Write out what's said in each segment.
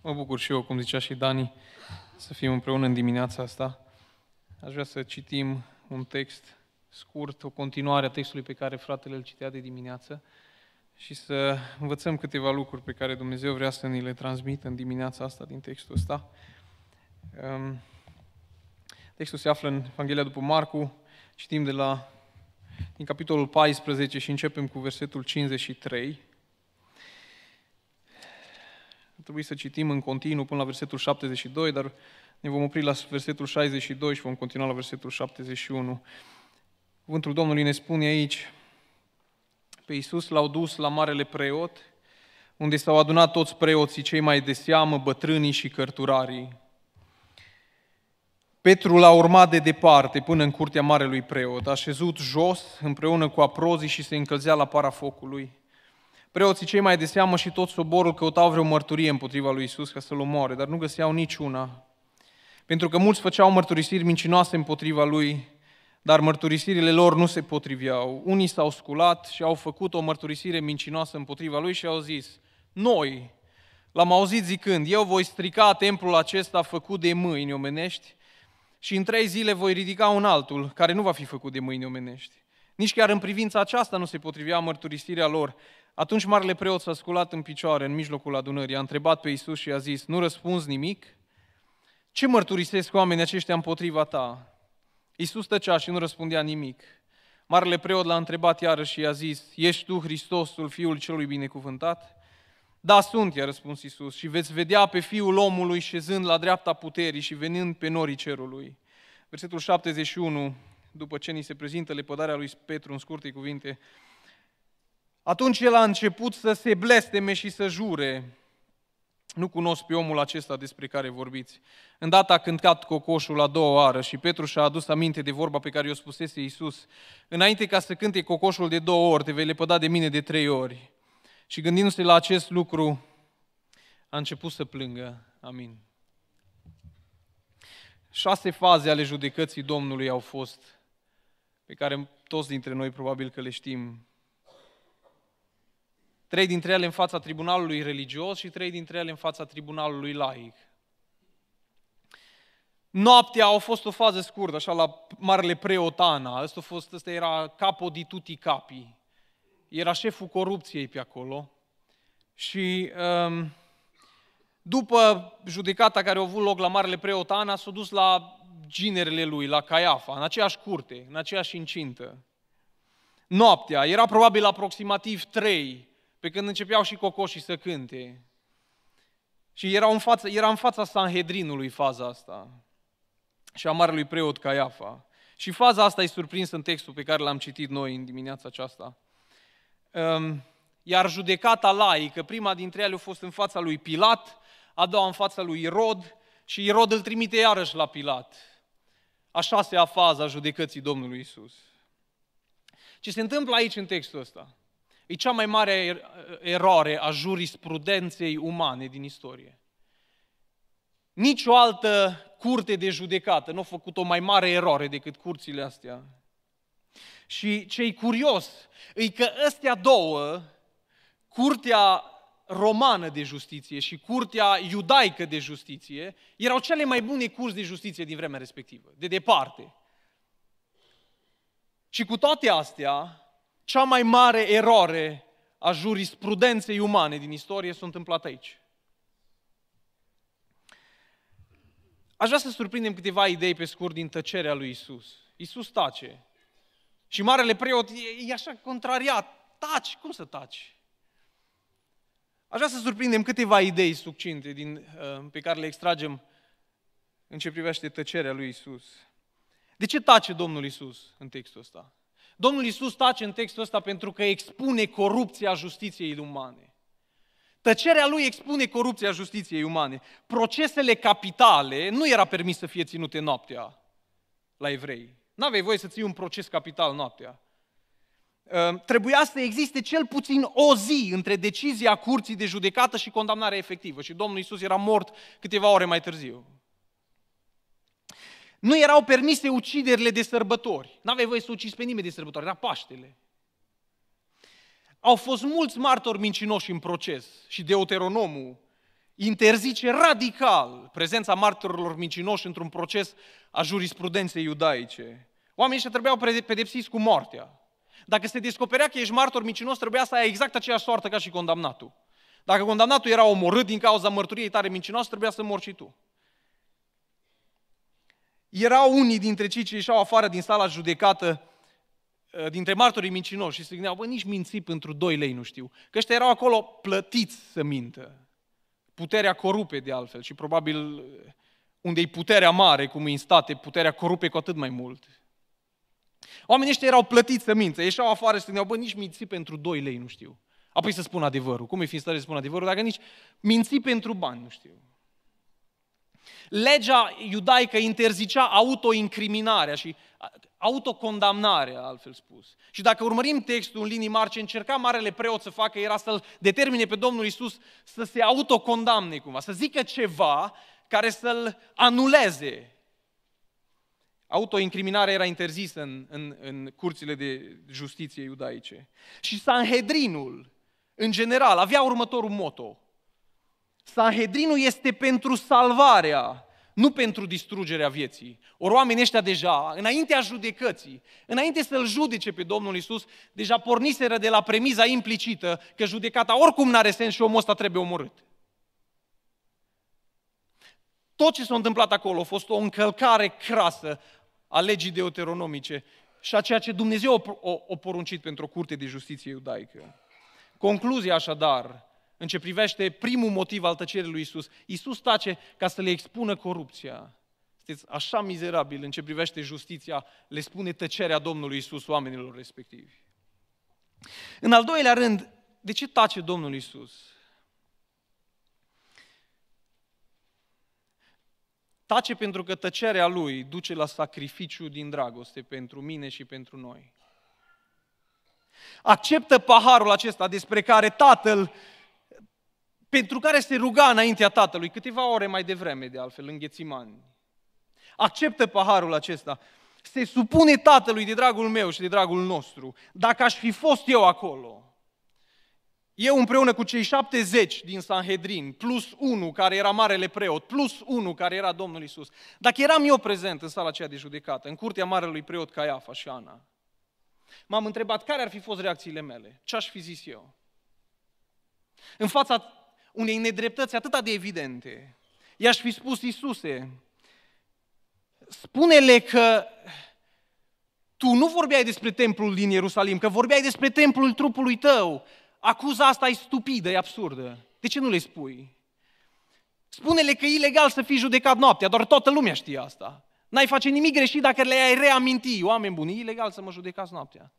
Mă bucur și eu, cum zicea și Dani, să fim împreună în dimineața asta. Aș vrea să citim un text scurt, o continuare a textului pe care fratele îl citea de dimineață și să învățăm câteva lucruri pe care Dumnezeu vrea să ni le transmită în dimineața asta din textul ăsta. Ehm, textul se află în Evanghelia după Marcu, citim de la din capitolul 14 și începem cu versetul 53 trebui să citim în continuu până la versetul 72, dar ne vom opri la versetul 62 și vom continua la versetul 71. Cuvântul Domnului ne spune aici, pe Iisus l-au dus la marele preot, unde s-au adunat toți preoții, cei mai de seamă, bătrânii și cărturarii. Petru l-a urmat de departe până în curtea marelui preot, a șezut jos împreună cu aprozii și se încălzea la parafocului. Preoții cei mai de seamă și tot soborul căutau vreo mărturie împotriva lui Isus ca să-l omoare, dar nu găseau niciuna. Pentru că mulți făceau mărturisiri mincinoase împotriva lui, dar mărturisirile lor nu se potriveau. Unii s-au sculat și au făcut o mărturisire mincinoasă împotriva lui și au zis, noi, l-am auzit zicând, eu voi strica templul acesta făcut de mâini omenești și în trei zile voi ridica un altul care nu va fi făcut de mâini omenești. Nici chiar în privința aceasta nu se potrivea mărturisirea lor, atunci marele preot s-a sculat în picioare în mijlocul adunării, a întrebat pe Isus și a zis, nu răspuns nimic? Ce mărturisesc oamenii aceștia împotriva ta? Isus tăcea și nu răspundea nimic. Marele preot l-a întrebat iarăși și i-a zis, Ești tu Hristosul, Fiul celui binecuvântat? Da, sunt, i-a răspuns Isus, și veți vedea pe Fiul omului șezând la dreapta puterii și venind pe norii cerului. Versetul 71, după ce ni se prezintă lepădarea lui Petru în scurte cuvinte, atunci el a început să se blesteme și să jure. Nu cunosc pe omul acesta despre care vorbiți. În data a cântat cocoșul a doua oară și Petru și-a adus aminte de vorba pe care i o spusese Iisus. Înainte ca să cânte cocoșul de două ori, te vei lepăda de mine de trei ori. Și gândindu-se la acest lucru, a început să plângă. Amin. Șase faze ale judecății Domnului au fost, pe care toți dintre noi probabil că le știm. Trei dintre ele în fața tribunalului religios și trei dintre ele în fața tribunalului laic. Noaptea a fost o fază scurtă, așa la Marele Preotana. Asta, a fost, asta era capo di tutti capi. Era șeful corupției pe acolo. Și um, după judecata care a avut loc la Marele Preotana, s-a dus la ginerele lui, la Caiafa, în aceeași curte, în aceeași incintă. Noaptea, era probabil aproximativ trei. Pe când începeau și cocoșii să cânte. Și era în fața, era în fața Sanhedrinului faza asta și a marelui preot Caiafa. Și faza asta e surprinsă în textul pe care l-am citit noi în dimineața aceasta. Ehm, iar judecata laică, prima dintre ele a fost în fața lui Pilat, a doua în fața lui Irod și Irod îl trimite iarăși la Pilat. A șasea fază faza judecății Domnului Isus. Ce se întâmplă aici în textul ăsta? E cea mai mare er, eroare a jurisprudenței umane din istorie. Nici o altă curte de judecată nu a făcut o mai mare eroare decât curțile astea. Și ce curios e că astea două, curtea romană de justiție și curtea iudaică de justiție, erau cele mai bune curți de justiție din vremea respectivă, de departe. Și cu toate astea, cea mai mare eroare a jurisprudenței umane din istorie s-a întâmplat aici. Aș vrea să surprindem câteva idei pe scurt din tăcerea lui Isus. Isus tace. Și marele preot e, e așa contrariat. Taci, cum să taci? Aș vrea să surprindem câteva idei succinte din, uh, pe care le extragem în ce privește tăcerea lui Isus. De ce tace Domnul Isus în textul ăsta? Domnul Iisus tace în textul ăsta pentru că expune corupția justiției umane. Tăcerea lui expune corupția justiției umane. Procesele capitale nu era permis să fie ținute noaptea la evrei. N-aveai voie să ții un proces capital noaptea. Ă, trebuia să existe cel puțin o zi între decizia curții de judecată și condamnarea efectivă. Și Domnul Isus era mort câteva ore mai târziu. Nu erau permise uciderile de sărbători. Nu aveai voie să ucizi pe nimeni de sărbători, era Paștele. Au fost mulți martori mincinoși în proces și Deuteronomul interzice radical prezența martorilor mincinoși într-un proces a jurisprudenței iudaice. Oamenii ăștia trebuiau pedepsiți cu moartea. Dacă se descoperea că ești martor mincinos, trebuia să ai exact aceeași soartă ca și condamnatul. Dacă condamnatul era omorât din cauza mărturiei tare mincinoase, trebuia să mori și tu. Erau unii dintre cei ce ieșeau afară din sala judecată, ă, dintre martorii mincinoși și gândeau, bă, nici minți pentru 2 lei nu știu. Că ăștia erau acolo plătiți să mintă. Puterea corupe de altfel și probabil ă, unde e puterea mare, cum e în state, puterea corupe cu atât mai mult. Oamenii ăștia erau plătiți să mintă, ieșeau afară și gândeau, bă, nici minți pentru 2 lei nu știu. Apoi să spun adevărul. Cum e fi în stare să spun adevărul dacă nici minți pentru bani nu știu? Legea iudaică interzicea autoincriminarea și autocondamnarea, altfel spus. Și dacă urmărim textul în linii mari, ce încerca marele preot să facă era să-l determine pe Domnul Isus să se autocondamne cumva, să zică ceva care să-l anuleze. Autoincriminarea era interzisă în, în, în curțile de justiție iudaice. Și Sanhedrinul, în general, avea următorul moto. Sanhedrinul este pentru salvarea, nu pentru distrugerea vieții. Ori oamenii ăștia deja, înaintea judecății, înainte să-L judece pe Domnul Isus, deja porniseră de la premiza implicită că judecata oricum n-are sens și omul ăsta trebuie omorât. Tot ce s-a întâmplat acolo a fost o încălcare crasă a legii deuteronomice și a ceea ce Dumnezeu a poruncit pentru o curte de justiție iudaică. Concluzia așadar în ce privește primul motiv al tăcerii lui Isus. Isus tace ca să le expună corupția. Sunteți așa mizerabil în ce privește justiția, le spune tăcerea Domnului Isus oamenilor respectivi. În al doilea rând, de ce tace Domnul Isus? Tace pentru că tăcerea lui duce la sacrificiu din dragoste pentru mine și pentru noi. Acceptă paharul acesta despre care Tatăl pentru care se ruga înaintea Tatălui, câteva ore mai devreme, de altfel, în Ghețimani. Acceptă paharul acesta. Se supune Tatălui de dragul meu și de dragul nostru. Dacă aș fi fost eu acolo, eu împreună cu cei 70 din Sanhedrin, plus unul care era marele preot, plus unul care era Domnul Isus, dacă eram eu prezent în sala aceea de judecată, în curtea marelui preot Caiafa și Ana, m-am întrebat care ar fi fost reacțiile mele, ce aș fi zis eu. În fața unei nedreptăți atât de evidente. I-aș fi spus Iisuse, spune-le că tu nu vorbeai despre templul din Ierusalim, că vorbeai despre templul trupului tău. Acuza asta e stupidă, e absurdă. De ce nu le spui? Spune-le că e ilegal să fii judecat noaptea, doar toată lumea știe asta. N-ai face nimic greșit dacă le-ai reaminti. Oameni buni, e ilegal să mă judecați noaptea.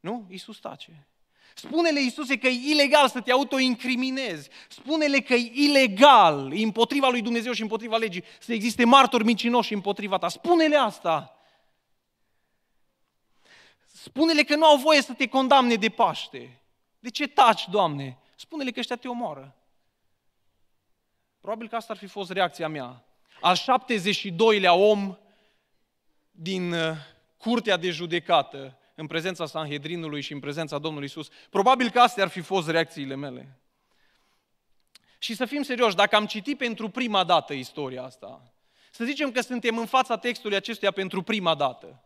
Nu? Iisus tace. Spune-le, Iisuse, că e ilegal să te autoincriminezi. Spune-le că e ilegal, împotriva lui Dumnezeu și împotriva legii, să existe martori mincinoși împotriva ta. Spune-le asta. Spune-le că nu au voie să te condamne de Paște. De ce taci, Doamne? Spune-le că ăștia te omoară. Probabil că asta ar fi fost reacția mea. Al 72-lea om din uh, curtea de judecată în prezența Sanhedrinului și în prezența Domnului Isus. Probabil că astea ar fi fost reacțiile mele. Și să fim serioși, dacă am citit pentru prima dată istoria asta, să zicem că suntem în fața textului acestuia pentru prima dată,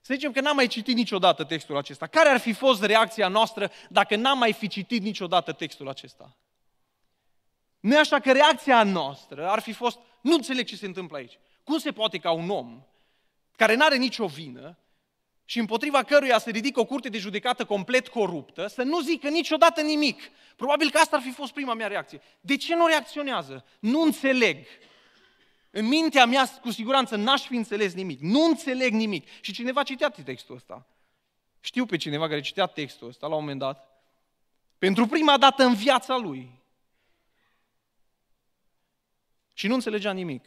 să zicem că n-am mai citit niciodată textul acesta. Care ar fi fost reacția noastră dacă n-am mai fi citit niciodată textul acesta? Nu e așa că reacția noastră ar fi fost, nu înțeleg ce se întâmplă aici. Cum se poate ca un om care nu are nicio vină și împotriva căruia se ridică o curte de judecată complet coruptă, să nu zică niciodată nimic. Probabil că asta ar fi fost prima mea reacție. De ce nu reacționează? Nu înțeleg. În mintea mea, cu siguranță, n-aș fi înțeles nimic. Nu înțeleg nimic. Și cineva citea textul ăsta. Știu pe cineva care citea textul ăsta la un moment dat. Pentru prima dată în viața lui. Și nu înțelegea nimic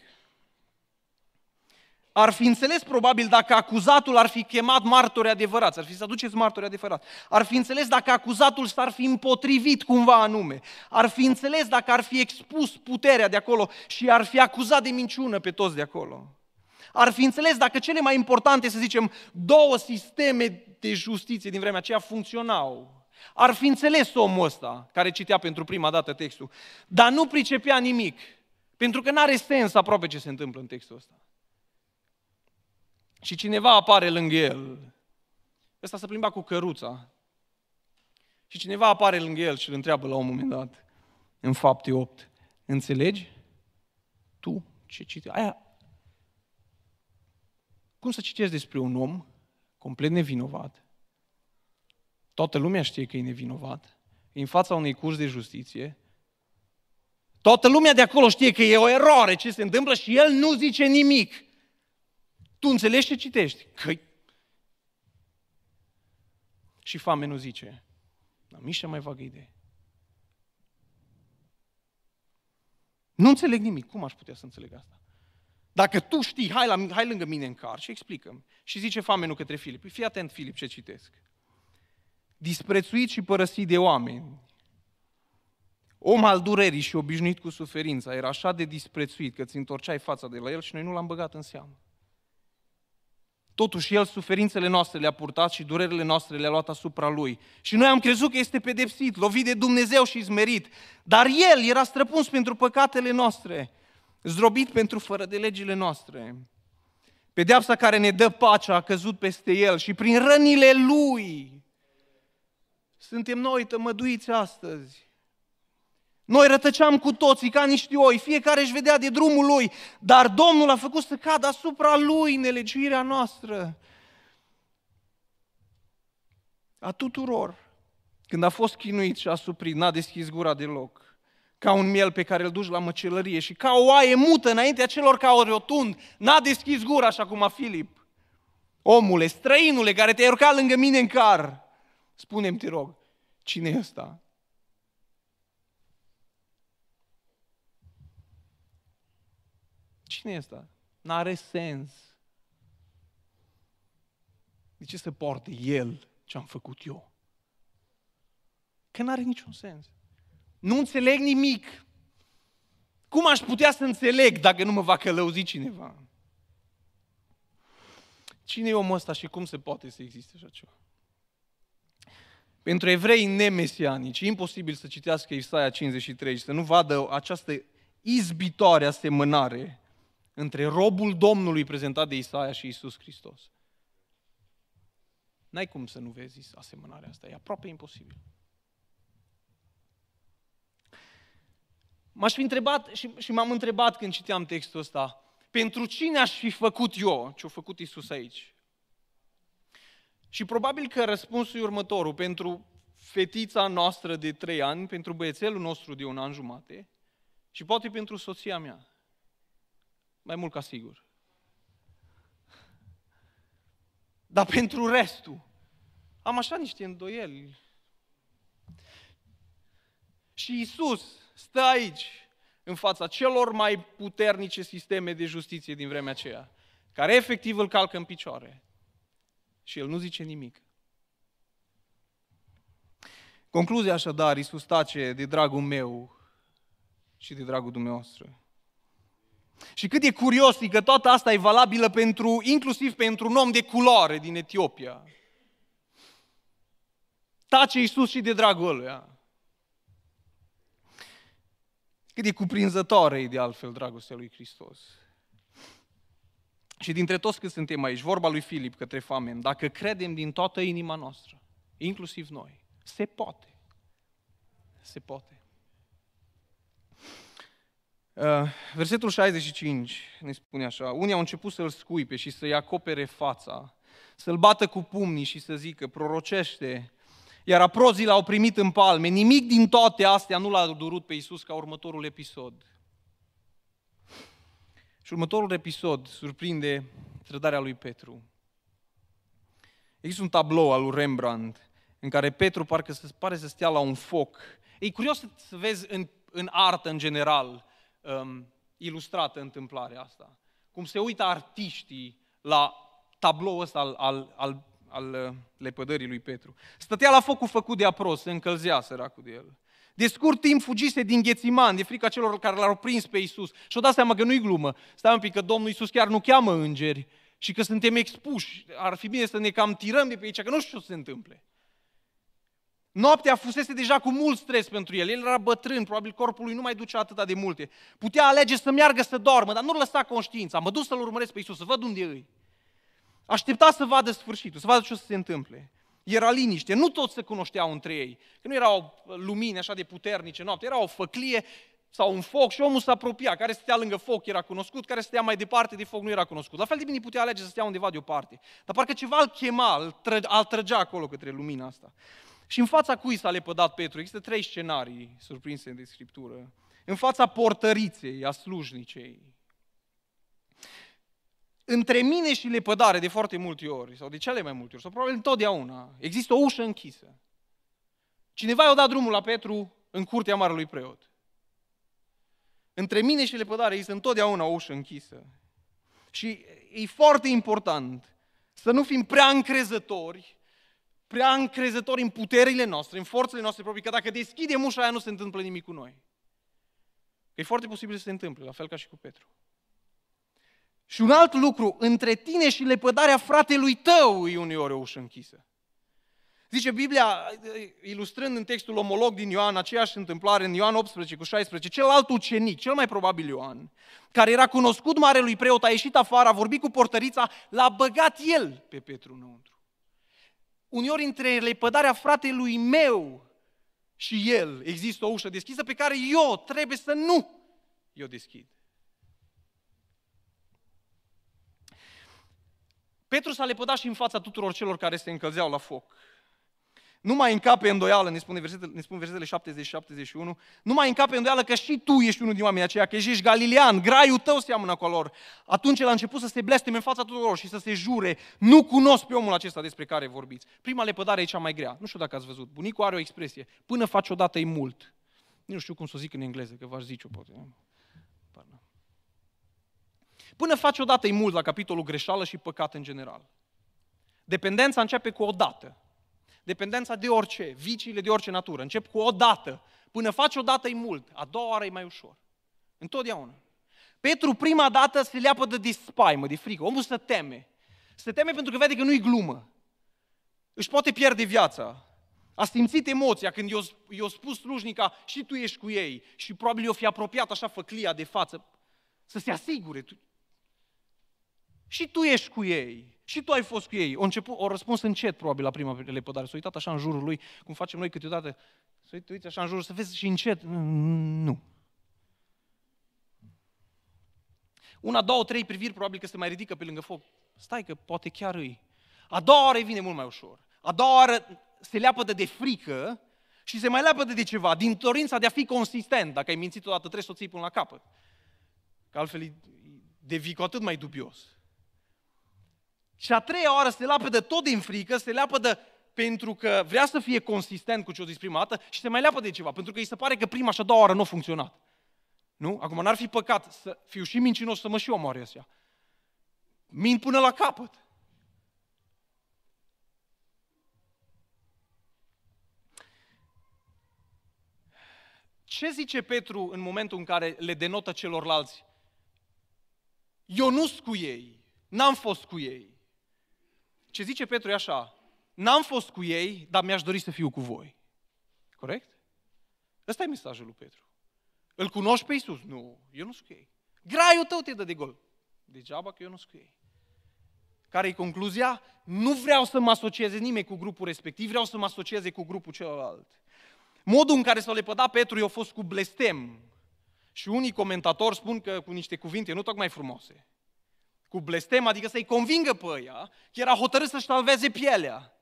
ar fi înțeles probabil dacă acuzatul ar fi chemat martori adevărați, ar fi să aduceți martori adevărați, ar fi înțeles dacă acuzatul s-ar fi împotrivit cumva anume, ar fi înțeles dacă ar fi expus puterea de acolo și ar fi acuzat de minciună pe toți de acolo. Ar fi înțeles dacă cele mai importante, să zicem, două sisteme de justiție din vremea aceea funcționau. Ar fi înțeles omul ăsta care citea pentru prima dată textul, dar nu pricepea nimic, pentru că nu are sens aproape ce se întâmplă în textul ăsta și cineva apare lângă el. Ăsta se plimba cu căruța. Și cineva apare lângă el și îl întreabă la un moment dat, în fapte 8, înțelegi? Tu ce citești? Aia... Cum să citești despre un om complet nevinovat? Toată lumea știe că e nevinovat. E în fața unui curs de justiție. Toată lumea de acolo știe că e o eroare ce se întâmplă și el nu zice nimic. Tu înțelegi ce citești? că Și fame nu zice. Am nici mai vagă idee. Nu înțeleg nimic. Cum aș putea să înțeleg asta? Dacă tu știi, hai, la, hai lângă mine în car și explicăm. Și zice famenul către Filip. Fii atent, Filip, ce citesc. Disprețuit și părăsit de oameni, om al durerii și obișnuit cu suferința, era așa de disprețuit că ți întorceai fața de la el și noi nu l-am băgat în seamă. Totuși, El suferințele noastre le-a purtat și durerile noastre le-a luat asupra Lui. Și noi am crezut că este pedepsit, lovit de Dumnezeu și izmerit. Dar El era străpuns pentru păcatele noastre, zdrobit pentru fără de legile noastre. Pedeapsa care ne dă pacea a căzut peste El și prin rănile Lui suntem noi tămăduiți astăzi. Noi rătăceam cu toții ca niște oi, fiecare își vedea de drumul lui, dar Domnul a făcut să cadă asupra lui nelegiuirea noastră. A tuturor, când a fost chinuit și a suprit, n-a deschis gura deloc ca un miel pe care îl duci la măcelărie și ca o oaie mută înaintea celor ca o rotund, n-a deschis gura așa cum a Filip. Omule, străinule care te-ai urcat lângă mine în car, spune-mi, te rog, cine e ăsta? cine este? N-are sens. De ce să poarte el ce am făcut eu? Că n-are niciun sens. Nu înțeleg nimic. Cum aș putea să înțeleg dacă nu mă va călăuzi cineva? Cine e omul ăsta și cum se poate să existe așa ceva? Pentru evrei nemesianici, e imposibil să citească Isaia 53 și să nu vadă această izbitoare asemănare între robul Domnului prezentat de Isaia și Isus Hristos. N-ai cum să nu vezi asemănarea asta, e aproape imposibil. M-aș fi întrebat și, și m-am întrebat când citeam textul ăsta, pentru cine aș fi făcut eu ce-a făcut Isus aici? Și probabil că răspunsul e următorul, pentru fetița noastră de trei ani, pentru băiețelul nostru de un an jumate și poate pentru soția mea. Mai mult ca sigur. Dar pentru restul, am așa niște îndoieli. Și Isus stă aici, în fața celor mai puternice sisteme de justiție din vremea aceea, care efectiv îl calcă în picioare. Și el nu zice nimic. Concluzia așadar, Iisus tace de dragul meu și de dragul dumneavoastră. Și cât e curios e că toată asta e valabilă pentru, inclusiv pentru un om de culoare din Etiopia. Tace Iisus și de dragul lui. Cât e cuprinzătoare e de altfel dragostea lui Hristos. Și dintre toți cât suntem aici, vorba lui Filip către famen, dacă credem din toată inima noastră, inclusiv noi, se poate. Se poate. Uh, versetul 65 ne spune așa, unii au început să-l scuipe și să-i acopere fața, să-l bată cu pumnii și să zică, prorocește, iar aprozii l-au primit în palme. Nimic din toate astea nu l-a durut pe Iisus ca următorul episod. Și următorul episod surprinde trădarea lui Petru. Există un tablou al lui Rembrandt în care Petru parcă se pare să stea la un foc. E curios să vezi în, în artă în general um, ilustrată întâmplarea asta. Cum se uită artiștii la tabloul ăsta al, al, al, al uh, lepădării lui Petru. Stătea la focul făcut de apros, se încălzea săracul de el. De scurt timp fugise din Ghețiman, de frica celor care l-au prins pe Isus. Și-o dat seama că nu-i glumă. Stai un pic, că Domnul Isus chiar nu cheamă îngeri și că suntem expuși. Ar fi bine să ne cam tirăm de pe aici, că nu știu ce se întâmple. Noaptea fusese deja cu mult stres pentru el. El era bătrân, probabil corpul lui nu mai ducea atâta de multe. Putea alege să meargă să doarmă, dar nu-l lăsa conștiința. Mă dus să-l urmăresc pe Iisus, să văd unde îi. Aștepta să vadă sfârșitul, să vadă ce o să se întâmple. Era liniște, nu toți se cunoșteau între ei. Că nu erau lumini așa de puternice noapte, era o făclie sau un foc și omul se apropia. Care stătea lângă foc era cunoscut, care stătea mai departe de foc nu era cunoscut. La fel de bine putea alege să stea undeva deoparte. Dar parcă ceva îl chema, îl trăgea acolo către lumina asta. Și în fața cui s-a lepădat Petru? Există trei scenarii surprinse în Scriptură. În fața portăriței, a slujnicei. Între mine și lepădare, de foarte multe ori, sau de cele mai multe ori, sau probabil întotdeauna, există o ușă închisă. Cineva i-a dat drumul la Petru în curtea marelui preot. Între mine și lepădare există întotdeauna o ușă închisă. Și e foarte important să nu fim prea încrezători prea încrezători în puterile noastre, în forțele noastre proprii, că dacă deschidem ușa aia nu se întâmplă nimic cu noi. e foarte posibil să se întâmple, la fel ca și cu Petru. Și un alt lucru, între tine și lepădarea fratelui tău e uneori o ușă închisă. Zice Biblia, ilustrând în textul omolog din Ioan, aceeași întâmplare în Ioan 18 cu 16, celălalt ucenic, cel mai probabil Ioan, care era cunoscut marelui preot, a ieșit afară, a vorbit cu portărița, l-a băgat el pe Petru înăuntru uneori între lepădarea fratelui meu și el există o ușă deschisă pe care eu trebuie să nu eu deschid. Petru s-a lepădat și în fața tuturor celor care se încălzeau la foc. Nu mai încape îndoială, ne spun versetele, ne spun versetele 70 și 71, nu mai încape îndoială că și tu ești unul din oamenii aceia, că ești galilean, graiul tău seamănă cu lor. Atunci el a început să se blesteme în fața tuturor și să se jure, nu cunosc pe omul acesta despre care vorbiți. Prima lepădare e cea mai grea. Nu știu dacă ați văzut, bunicul are o expresie, până faci odată e mult. Nu știu cum să o zic în engleză, că v-aș zice-o poate. Până faci odată e mult la capitolul greșeală și păcat în general. Dependența începe cu o dată. Dependența de orice, viciile de orice natură. Încep cu o dată. Până faci o dată e mult, a doua oară e mai ușor. Întotdeauna. Petru prima dată se leapă de dispaimă, de frică. Omul se teme. Se teme pentru că vede că nu-i glumă. Își poate pierde viața. A simțit emoția când i-a, spus slujnica și tu ești cu ei și probabil i-o fi apropiat așa făclia de față. Să se asigure, și tu ești cu ei. Și tu ai fost cu ei. O, început, o răspuns încet, probabil, la prima lepădare. S-a uitat așa în jurul lui, cum facem noi câteodată. Să a uitat așa în jurul, să vezi și încet. Nu. Una, două, trei priviri, probabil că se mai ridică pe lângă foc. Stai că poate chiar îi. A doua oară vine mult mai ușor. A doua oară se leapă de frică și se mai leapă de ceva, din dorința de a fi consistent. Dacă ai mințit odată, trebuie să o ții până la capăt. Că altfel devii cu atât mai dubios. Și a treia oară se leapă de tot din frică, se leapă de pentru că vrea să fie consistent cu ce o zis prima dată și se mai leapă de ceva, pentru că îi se pare că prima și a doua oară nu a funcționat. Nu? Acum n-ar fi păcat să fiu și mincinos să mă și omoare așa. Min până la capăt. Ce zice Petru în momentul în care le denotă celorlalți? Eu nu sunt cu ei, n-am fost cu ei ce zice Petru e așa, n-am fost cu ei, dar mi-aș dori să fiu cu voi. Corect? Ăsta e mesajul lui Petru. Îl cunoști pe Iisus? Nu, eu nu sunt cu ei. Graiul tău te dă de gol. Degeaba că eu nu sunt cu ei. care e concluzia? Nu vreau să mă asocieze nimeni cu grupul respectiv, vreau să mă asocieze cu grupul celălalt. Modul în care s-a lepădat Petru i-a fost cu blestem. Și unii comentatori spun că cu niște cuvinte nu tocmai frumoase cu blestem, adică să-i convingă pe ea, că era hotărât să-și salveze pielea.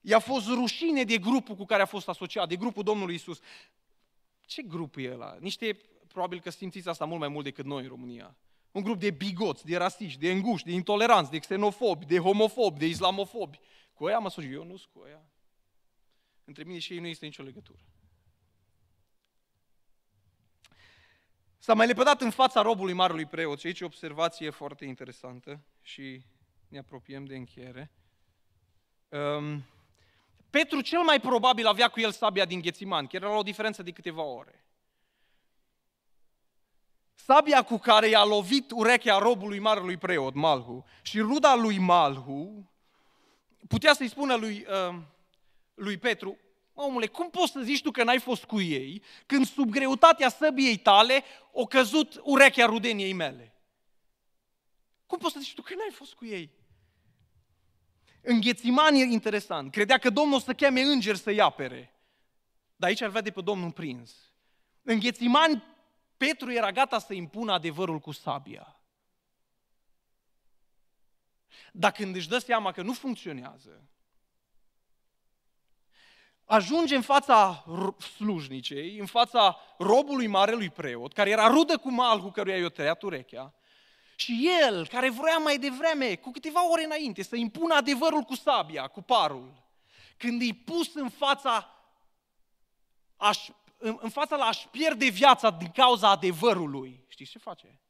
I-a fost rușine de grupul cu care a fost asociat, de grupul Domnului Isus. Ce grup e ăla? Niște, probabil că simțiți asta mult mai mult decât noi în România. Un grup de bigoți, de rasiști, de înguși, de intoleranți, de xenofobi, de homofobi, de islamofobi. Cu ea mă sugi, eu nu sunt cu ea. Între mine și ei nu există nicio legătură. S-a mai lepădat în fața robului marului preot și aici e o observație foarte interesantă și ne apropiem de încheiere. Um, Petru cel mai probabil avea cu el sabia din Ghețiman, chiar era la o diferență de câteva ore. Sabia cu care i-a lovit urechea robului marului preot, Malhu, și ruda lui Malhu, putea să-i spună lui, uh, lui Petru, Omule, cum poți să zici tu că n-ai fost cu ei când sub greutatea săbiei tale o căzut urechea rudeniei mele? Cum poți să zici tu că n-ai fost cu ei? În e interesant. Credea că Domnul o să cheme îngeri să-i apere. Dar aici ar vede pe Domnul prins. În Ghețiman, Petru era gata să impună adevărul cu sabia. Dar când își dă seama că nu funcționează, ajunge în fața slujnicei, în fața robului marelui preot, care era rudă cu malhul căruia i-o tăiat urechea, și el, care vrea mai devreme, cu câteva ore înainte, să impună adevărul cu sabia, cu parul, când îi pus în fața, aș, în, în fața la aș pierde viața din cauza adevărului, știți ce face?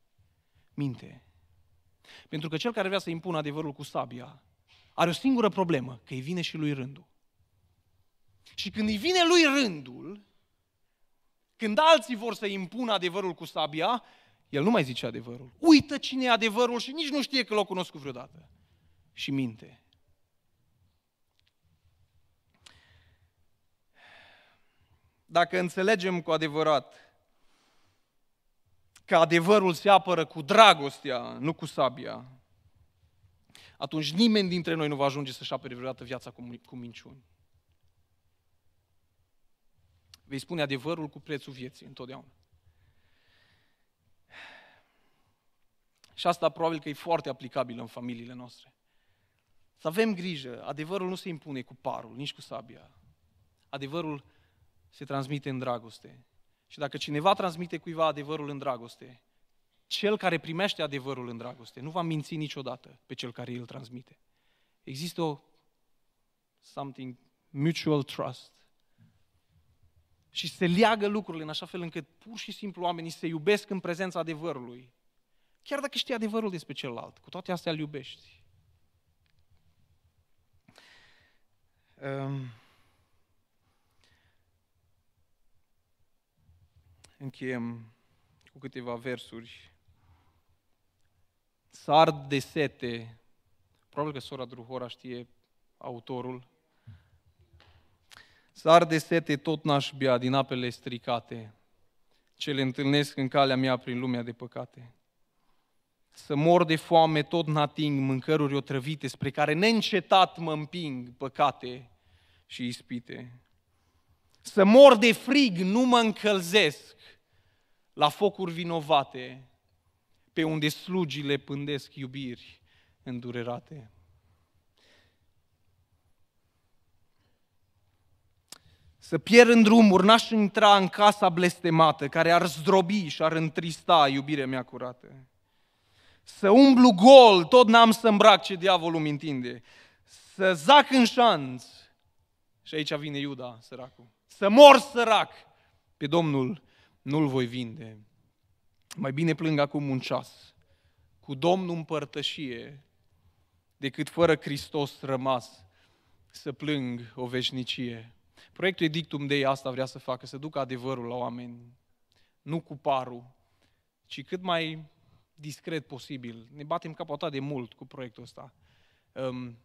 Minte. Pentru că cel care vrea să impună adevărul cu sabia are o singură problemă, că îi vine și lui rândul. Și când îi vine lui rândul, când alții vor să impună adevărul cu sabia, el nu mai zice adevărul. Uită cine e adevărul și nici nu știe că l-a cunoscut vreodată. Și minte. Dacă înțelegem cu adevărat că adevărul se apără cu dragostea, nu cu sabia, atunci nimeni dintre noi nu va ajunge să-și apere vreodată viața cu minciuni. Vei spune adevărul cu prețul vieții întotdeauna. Și asta probabil că e foarte aplicabil în familiile noastre. Să avem grijă, adevărul nu se impune cu parul, nici cu sabia. Adevărul se transmite în dragoste. Și dacă cineva transmite cuiva adevărul în dragoste, cel care primește adevărul în dragoste nu va minți niciodată pe cel care îl transmite. Există o something mutual trust și se leagă lucrurile în așa fel încât pur și simplu oamenii se iubesc în prezența adevărului. Chiar dacă știi adevărul despre celălalt, cu toate astea îl iubești. Um, încheiem cu câteva versuri. Sard de sete. Probabil că sora Druhora știe autorul s de sete tot n-aș bea din apele stricate, ce le întâlnesc în calea mea prin lumea de păcate. Să mor de foame tot n-ating mâncăruri otrăvite, spre care neîncetat mă împing păcate și ispite. Să mor de frig, nu mă încălzesc la focuri vinovate, pe unde slugile pândesc iubiri îndurerate. Să pierd în drumuri, n-aș intra în casa blestemată, care ar zdrobi și ar întrista iubirea mea curată. Să umblu gol, tot n-am să îmbrac ce diavolul mi întinde. Să zac în șanț. Și aici vine Iuda, săracul. Să mor sărac. Pe Domnul nu-l voi vinde. Mai bine plâng acum un ceas. Cu Domnul împărtășie, decât fără Hristos rămas, să plâng o veșnicie. Proiectul Edictum Dei asta vrea să facă, să ducă adevărul la oameni, nu cu parul, ci cât mai discret posibil. Ne batem capul de mult cu proiectul ăsta. Um,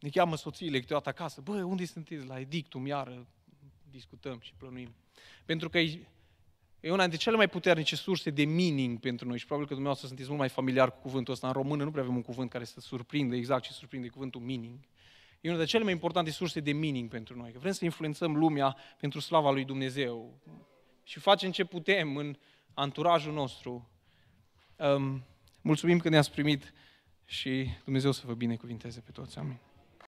ne cheamă soțiile câteodată acasă, bă, unde sunteți la Edictum? Iară discutăm și plănuim. Pentru că e, e una dintre cele mai puternice surse de meaning pentru noi și probabil că dumneavoastră sunteți mult mai familiar cu cuvântul ăsta. În română nu prea avem un cuvânt care să surprindă exact ce surprinde cuvântul meaning. E una dintre cele mai importante surse de meaning pentru noi, că vrem să influențăm lumea pentru slava lui Dumnezeu și facem ce putem în anturajul nostru. Um, mulțumim că ne-ați primit și Dumnezeu să vă binecuvinteze pe toți. Amin.